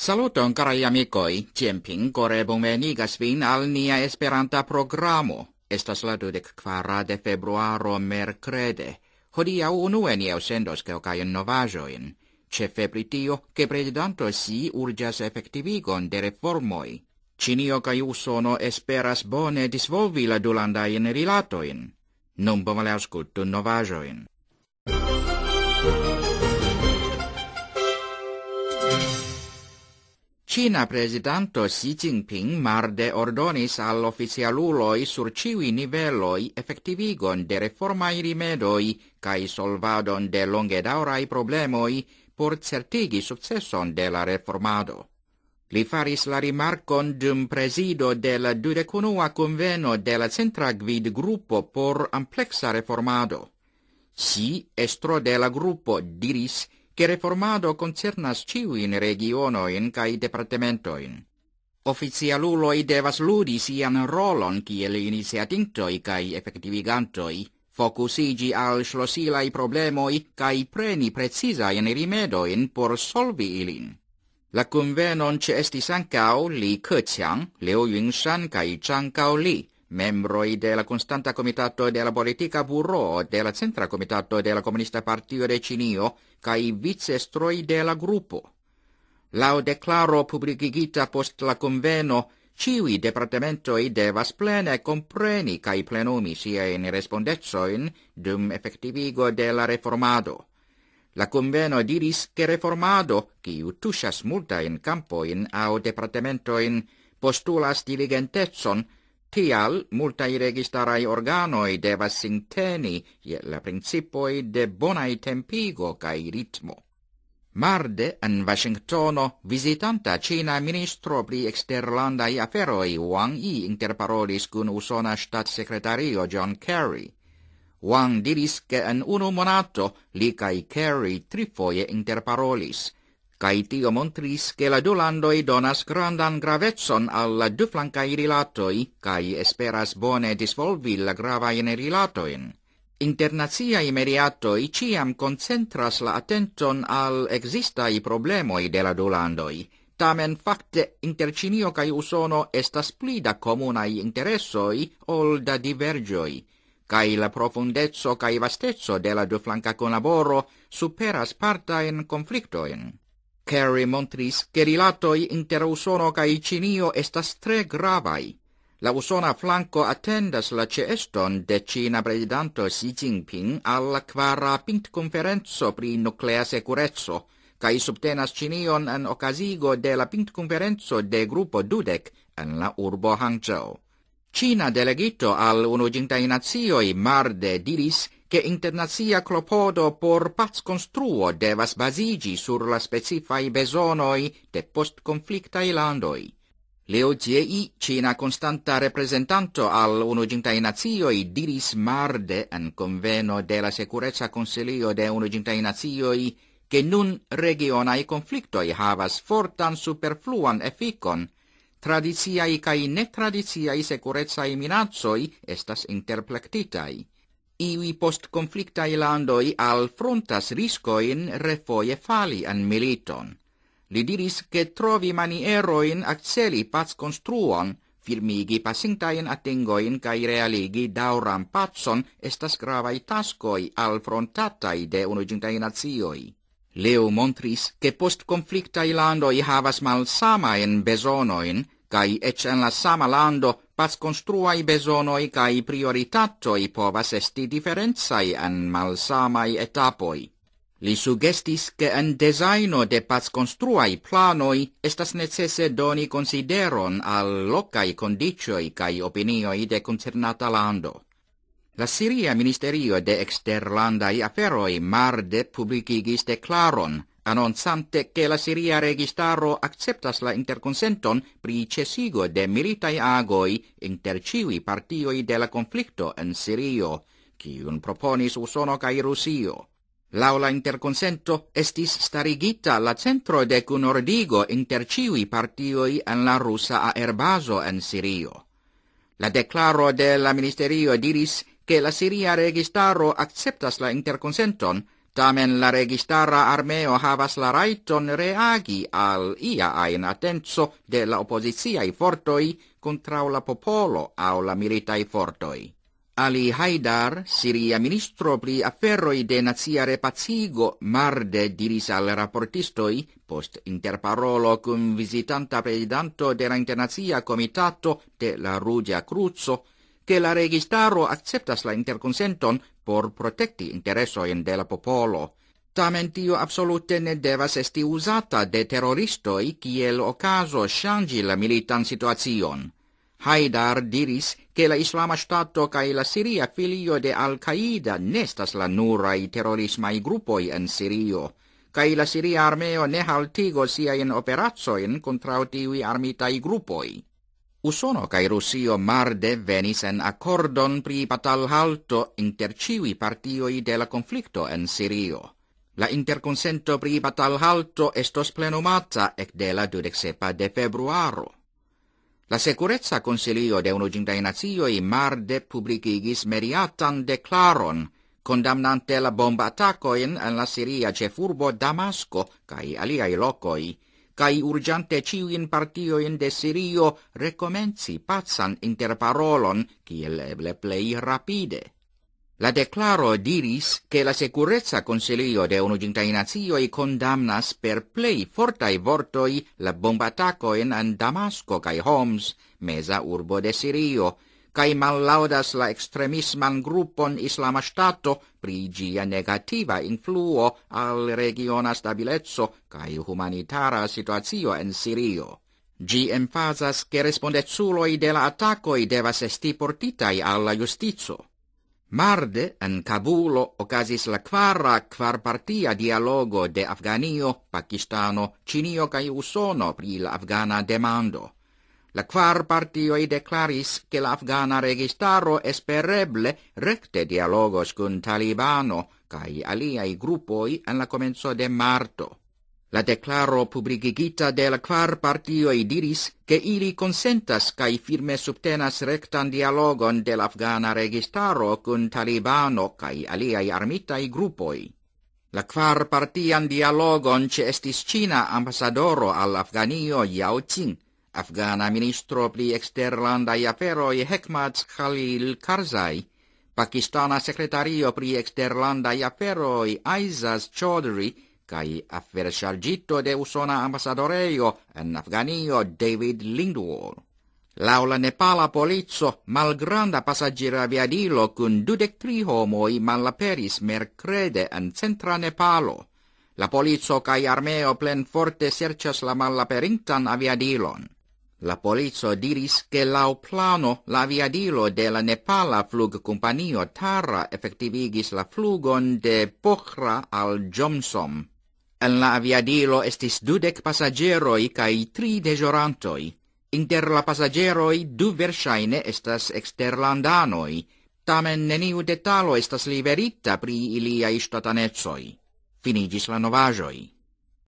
Saluton carai amicoi, tiemping core bumenigas vin al nia esperanta programo. Estas la 24 de februaro mercrede. Hodia unue nia usendos geocaien novajoin. Ce febritio, che presidanto si urgias effectivigon de reformoi. Cinio ca iusono esperas bone disvolvi la dulandain rilatoin. Nun bomale ascultu novajoin. China presidente Xi Jinping marde ordonis al oficialuloi sur ciui niveloi effettivigon de reformai rimedoi cae solvadon de longe daurai problemoi por certigi successon de la reformado. Li faris la rimarcon dum presido de la 21a conveno de la centra gvid gruppo por amplexa reformado. Si, estro de la gruppo, diris che che reformado concerna sciu in regiono in kai departamento in officialulo devas ludi sian rolon ki el iniciatin toi kai effettivigantro focusigi al slosila i problemo i kai preni precisa i rimedo in por solvi ilin la convenon ce sti sankao li keqiang Liu yunshan kai chang kao li membroi de la constanta comitato de la politica buro de la centra comitato de la comunista partio de Cinio kai vice stroi de la gruppo. Lao declaro publicigita post la conveno ciui departamento devas plene compreni kai plenumi sia in respondezoin dum effectivigo de la reformado. La conveno diris che reformado qui utuscias multa in campo in au departamento in postulas diligentetson, Tial multai registarai organoi devas sinteni je la principoi de bonai tempigo cae ritmo. Marde, en Washingtono, visitanta CINA ministro pri exterlandai aferoi Wang Yi interparolis CUN usona statssekretario John Kerry. Wang diris, ke en unu monato, li cae Kerry trifoie interparolis – kai tio montris che la du landoi donas grandan gravetson alla du flancai rilatoi, kai esperas bone disvolvi la gravain rilatoin. Internaziai meriatoi ciam concentras la attenton al existai problemoi de la du landoi, tamen fakte intercinio Cinio kai Usono estas pli da comunai interessoi ol da divergioi, kai la profundezzo kai vastezzo de la du flanca laboro superas parta in conflictoin. Kerry montris che rilatoi inter Usono cae Cinio estas tre gravai. La Usona flanco attendas la ceeston de Cina presidanto Xi Jinping alla quara pint conferenzo pri nuclea securezzo, cae subtenas Cinion en ocasigo de la pint conferenzo de gruppo Dudek en la urbo Hangzhou. Cina delegito al Unuginta Inazioi marde diris che internazia clopodo por pats construo devas basigi sur la specifai besonoi de post conflictai landoi. Leo Jiei, Cina constanta representanto al Unugintai Nazioi, diris marde en conveno de la Securezza Consilio de Unugintai Nazioi, che nun regionai conflictoi havas fortan superfluan efficon, tradiziai cae netradiziai securezzai minazzoi estas interplectitai iwi post conflicta landoi al frontas riscoin refoie fali an militon. Li diris che trovi manieroin acceli pats construon, firmigi pasintaien attingoin kai realigi dauram patson estas gravai taskoi al frontatai de unugintai nazioi. Leo montris che post conflicta landoi havas mal samaen besonoin, kai ec en la sama lando pas construai besonoi kai prioritatoi povas esti differenzai an malsamai etapoi. Li sugestis che en designo de pas construai planoi estas necese doni consideron al locai condicioi kai opinioi de concernata lando. La Siria Ministerio de Exterlandai Aferoi marde publicigis declaron annonsante che la Siria Registaro acceptas la interconsenton pri cesigo de militai agoi inter civi partioi de la conflitto en Sirio, un proponis Usono cae Rusio. Laula la interconsento estis starigita la centro de cunordigo inter civi partioi en la rusa aerbaso en Sirio. La declaro de la ministerio diris che la Siria Registaro acceptas la interconsenton Tamen la registara armeo havas la raiton reagi al ia ain atenso de la oppositiai fortoi contra la popolo au la militai fortoi. Ali Haidar, Siria ministro pri afferoi de nazia repazigo, marde diris al rapportistoi, post interparolo cum visitanta presidanto de la internazia comitato de la Rugia Cruzzo, che la registaro acceptas la interconsenton por protecti interessoin de la popolo. Tamen tio absolute ne devas esti usata de terroristoi kiel ocaso shangi la militan situacion. Haidar diris che la islama stato kai la Siria filio de Al-Qaeda nestas la nurai terrorismai grupoi en Sirio. Kai la Siria armeo ne haltigo sia in operazzo in contrautivi armitai grupoi. Usono kai Rusio mar de en accordon pri patal halto inter civi partioi de la conflicto en Sirio. La interconsento pri patal halto estos plenumata ec de la 27 de februaro. La securezza consilio de uno ginta in mar de publicigis meriatan declaron condamnante la bomba attacoin en la Siria ce furbo Damasco cae aliai locoi cae urgente ciuin partioin de Sirio recomenzi patsan interparolon, ciel eble plei rapide. La declaro diris che la securezza consilio de unugintai e condamnas per plei fortai vortoi la bombatacoen an Damasco cae Homs, mesa urbo de Sirio, kai mallaudas la extremisman gruppon islama stato pri gia negativa influo al regiona stabilezzo kai humanitara situazio en Sirio. Gi enfasas che respondezuloi della attacoi devas esti portitai alla giustizio Marde, en Kabulo, ocasis la quarra quar partia dialogo de Afganio, Pakistano, Cinio cae Usono pri l'Afgana AFGANA demando. La quar partio i declaris che l'Afghana registaro espereble recte dialogos cun Talibano kai alia i gruppoi en la comenzo de marto. La declaro publicigita de la quar partio diris che ili consentas kai firme subtenas rectan dialogon de l'Afghana registaro cun Talibano kai alia i armita i gruppoi. La quar partian dialogon ce estis China ambasadoro al Afganio Yao Afghana ministro pri exterlandai aferoi Hekmat Khalil Karzai, Pakistana secretario pri exterlandai aferoi Aizaz Chaudhry, kai affer chargito de usona ambassadoreio en Afganio David Lindwall. Laula Nepala polizzo, malgranda passaggira viadilo kun dudek tri homoi malaperis mercrede en centra Nepalo. La polizzo cae armeo plen forte sercias la malaperintan aviadilon. La polizo diris che lau plano la viadilo de la Nepala flug companio Tara effectivigis la flugon de Pokhra al Jomsom. En la viadilo estis dudek passageroi cae tri dejorantoi. Inter la passageroi du versaine estas exterlandanoi, tamen neniu detalo estas liberita pri iliai statanezoi. Finigis la novajoi.